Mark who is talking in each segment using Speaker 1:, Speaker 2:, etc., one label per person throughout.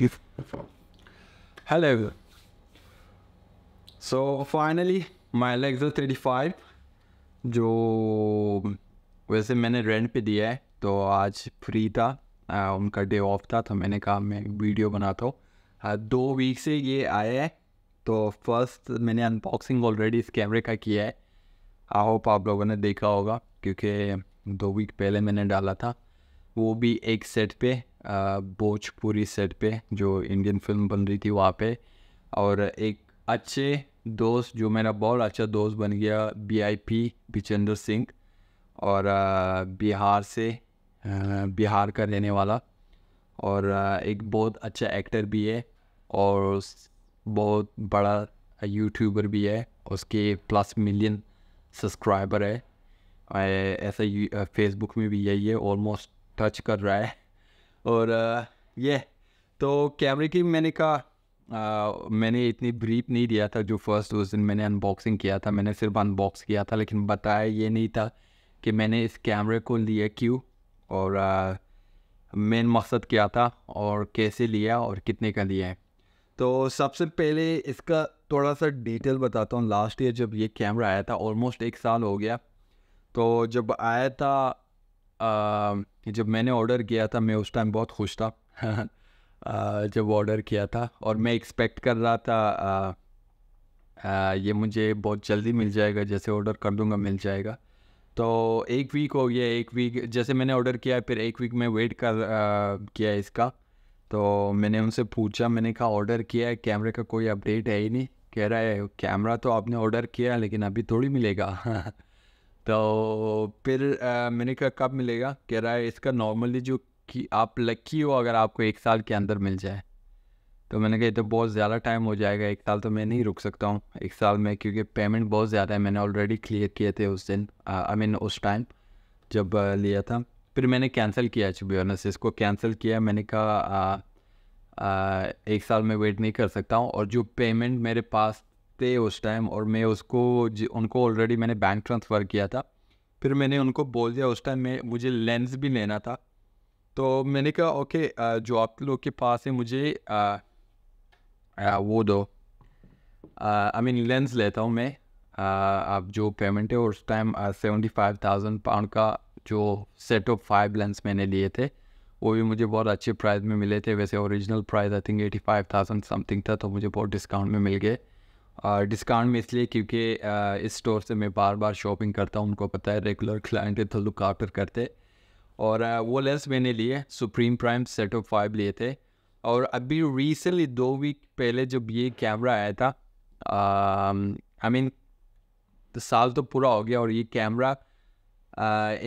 Speaker 1: Beautiful. Hello. So finally my Alexa thirty five जो वैसे मैंने रेंट पे दिया है तो आज फ्री था उनका डे ऑफ था तो मैंने कहा मैं वीडियो बनाता हूँ दो वीक से ये आया है तो फर्स्ट मैंने अनबॉक्सिंग ऑलरेडी इस कैमरे का किया है आई होप आप लोगों ने देखा होगा क्योंकि दो वीक पहले मैंने डाला था वो भी एक सेट पे भोजपुरी सेट पे जो इंडियन फिल्म बन रही थी वहाँ पे और एक अच्छे दोस्त जो मेरा बहुत अच्छा दोस्त बन गया आई पी बिचंदर सिंह और बिहार से बिहार का रहने वाला और एक बहुत अच्छा एक्टर भी है और बहुत बड़ा यूट्यूबर भी है उसके प्लस मिलियन सब्सक्राइबर है ऐसा फेसबुक में भी यही है ऑलमोस्ट टच कर रहा है और ये तो कैमरे की मैंने कहा मैंने इतनी ब्रीफ नहीं दिया था जो फर्स्ट उस दिन मैंने अनबॉक्सिंग किया था मैंने सिर्फ अनबॉक्स किया था लेकिन बताया ये नहीं था कि मैंने इस कैमरे को लिया क्यों और मेन मकसद क्या था और कैसे लिया और कितने का लिया है तो सबसे पहले इसका थोड़ा सा डिटेल बताता हूँ लास्ट ईयर जब ये कैमरा आया था ऑलमोस्ट एक साल हो गया तो जब आया था जब मैंने ऑर्डर किया था मैं उस टाइम बहुत खुश था जब ऑर्डर किया था और मैं एक्सपेक्ट कर रहा था आ, ये मुझे बहुत जल्दी मिल जाएगा जैसे ऑर्डर कर दूँगा मिल जाएगा तो एक वीक हो गया एक वीक जैसे मैंने ऑर्डर किया फिर एक वीक में वेट कर आ, किया इसका तो मैंने उनसे पूछा मैंने कहा ऑर्डर किया है कैमरे का कोई अपडेट है ही नहीं कह रहा है कैमरा तो आपने ऑर्डर किया लेकिन अभी थोड़ी मिलेगा तो फिर आ, मैंने कहा कब मिलेगा कह रहा है इसका नॉर्मली जो कि आप लकी हो अगर आपको एक साल के अंदर मिल जाए तो मैंने कहा तो बहुत ज़्यादा टाइम हो जाएगा एक साल तो मैं नहीं रुक सकता हूँ एक साल में क्योंकि पेमेंट बहुत ज़्यादा है मैंने ऑलरेडी क्लियर किए थे उस दिन आई मीन उस टाइम जब लिया था फिर मैंने कैंसिल किया टू बी इसको कैंसिल किया मैंने कहा एक साल में वेट नहीं कर सकता हूँ और जो पेमेंट मेरे पास थे उस टाइम और मैं उसको उनको ऑलरेडी मैंने बैंक ट्रांसफ़र किया था फिर मैंने उनको बोल दिया उस टाइम मैं मुझे लेंस भी लेना था तो मैंने कहा ओके जो आप लोग के पास है मुझे आ, आ, वो दो आई मीन लेंस लेता हूँ मैं आप जो पेमेंट है उस time seventy five thousand pound का जो सेट ऑफ फाइव लेंस मैंने लिए थे वो भी मुझे बहुत अच्छे प्राइस में मिले थे वैसे original price I think eighty five thousand something था तो मुझे बहुत डिस्काउंट में मिल गए डिस्काउंट में इसलिए क्योंकि इस स्टोर से मैं बार बार शॉपिंग करता हूँ उनको पता है रेगुलर क्लाइंट थे लुक आफ्टर करते और वो लेंस मैंने लिए supreme prime set of five लिए थे और अभी रिसेंटली दो वीक पहले जब ये कैमरा आया था आई मीन तो साल तो पूरा हो गया और ये कैमरा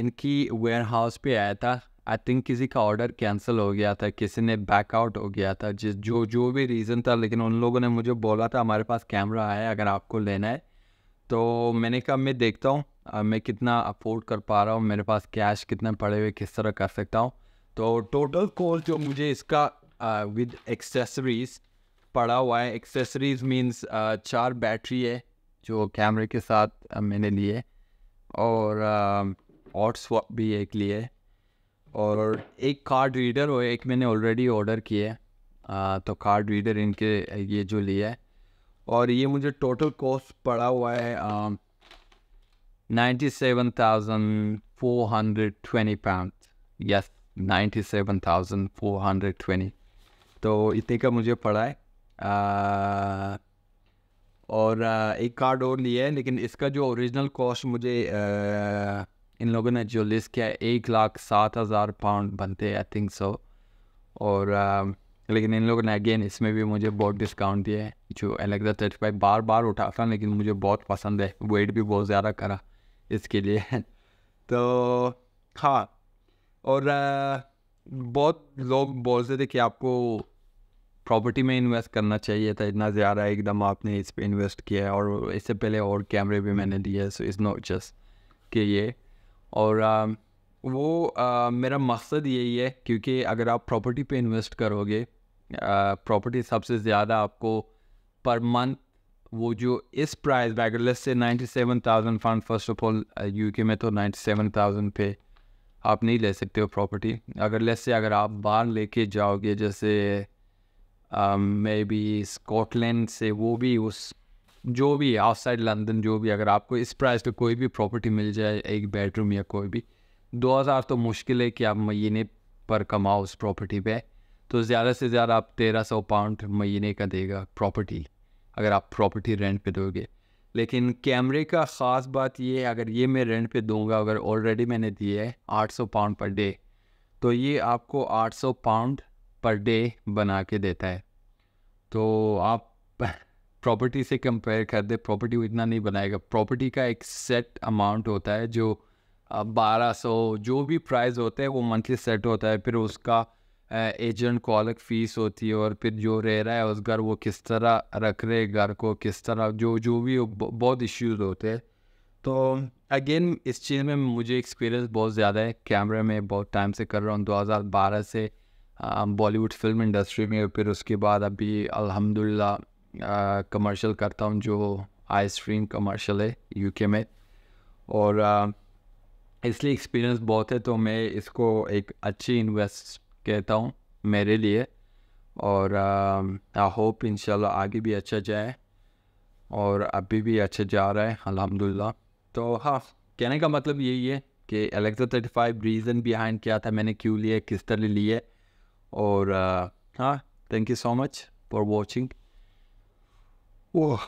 Speaker 1: इनकी वेयर हाउस पर आया था आई थिंक किसी का ऑर्डर कैंसिल हो गया था किसी ने बैकआउट हो गया था जिस जो जो भी रीज़न था लेकिन उन लोगों ने मुझे बोला था हमारे पास कैमरा है अगर आपको लेना है तो मैंने कहा मैं देखता हूँ मैं कितना अफोर्ड कर पा रहा हूँ मेरे पास कैश कितने पड़े हुए किस तरह कर सकता हूँ तो टोटल कॉल जो मुझे इसका विद एक्सेसरीज पड़ा हुआ है एक्सेसरीज मीन्स चार बैटरी है जो कैमरे के साथ मैंने लिए और हॉट भी एक लिए और एक कार्ड रीडर और एक मैंने ऑलरेडी ऑर्डर किया है तो कार्ड रीडर इनके ये जो लिया है और ये मुझे टोटल कॉस्ट पड़ा हुआ है ninety seven thousand four hundred twenty pound yes ninety seven thousand four hundred twenty तो इतने का मुझे पड़ा है आ, और आ, एक कार्ड और लिया है लेकिन इसका जो ओरिजिनल कॉस्ट मुझे आ, इन लोगों ने जो लिस्ट किया एक लाख सात हज़ार पाउंड बनते आई थिंक सो और um, लेकिन इन लोगों ने अगेन इसमें भी मुझे बहुत डिस्काउंट दिया है जो एलेक्सा थर्टी फाइव बार बार उठा था लेकिन मुझे बहुत पसंद है वेट भी बहुत ज़्यादा करा इसके लिए तो हाँ और uh, बहुत लोग बोलते थे कि आपको प्रॉपर्टी में इन्वेस्ट करना चाहिए था इतना ज़्यादा एकदम आपने इस पर इन्वेस्ट किया है और इससे पहले और कैमरे भी मैंने दिए सो इज़ नॉट जस्ट कि ये और um, वो uh, मेरा मकसद यही है क्योंकि अगर आप प्रॉपर्टी पे इन्वेस्ट करोगे प्रॉपर्टी uh, सबसे ज़्यादा आपको पर मंथ वो जो इस प्राइस बैगर लेस से नाइन्टी सेवन थाउजेंड फंड first of all U K में तो नाइन्टी सेवन थाउजेंड पे आप नहीं ले सकते हो प्रॉपर्टी अगर लेस से अगर आप बाहर लेके जाओगे जैसे मे बी स्कॉटलैंड से वो भी उस जो भी आउटसाइड लंदन जो भी अगर आपको इस प्राइस पे कोई भी प्रॉपर्टी मिल जाए एक बेडरूम या कोई भी दो हज़ार तो मुश्किल है कि आप महीने पर कमाओ उस प्रॉपर्टी पे तो ज़्यादा से ज़्यादा आप तेरह सौ पाउंड महीने का देगा प्रॉपर्टी अगर आप प्रॉपर्टी रेंट पे दोगे लेकिन कैमरे का ख़ास बात ये अगर ये मैं रेंट पे दूंगा अगर ऑलरेडी मैंने दिए है आठ सौ पाउंड पर डे तो ये आपको आठ सौ पाउंड पर डे बना के देता है तो आप प्रॉपर्टी से कंपेयर कर दे प्रॉपर्टी वो इतना नहीं बनाएगा प्रॉपर्टी का एक सेट अमाउंट होता है जो बारह सौ जो भी प्राइस होता है वो मंथली सेट होता है फिर उसका एजेंट को अलग फ़ीस होती है और फिर जो रह रहा है उस घर वो किस तरह रख रहे घर को किस तरह जो जो भी बहुत इश्यूज होते हैं तो अगेन इस चीज़ में मुझे एक्सपीरियंस बहुत ज़्यादा है कैमरे में बहुत टाइम से कर रहा हूँ 2012 से बॉलीवुड फिल्म इंडस्ट्री में फिर उसके बाद अभी अल्हम्दुलिल्लाह कमर्शल करता हूँ जो आइसक्रीम कमर्शियल कमर्शल है यूके में और इसलिए एक्सपीरियंस बहुत है तो मैं इसको एक अच्छी इन्वेस्ट कहता हूँ मेरे लिए और आई होप इन आगे भी अच्छा जाए और अभी भी अच्छा जा रहा है अल्हम्दुलिल्लाह तो हाँ कहने का मतलब यही है कि Alexa thirty five reason behind क्या था मैंने क्यों लिए किस तरह लिए और हाँ thank you so much for watching 我。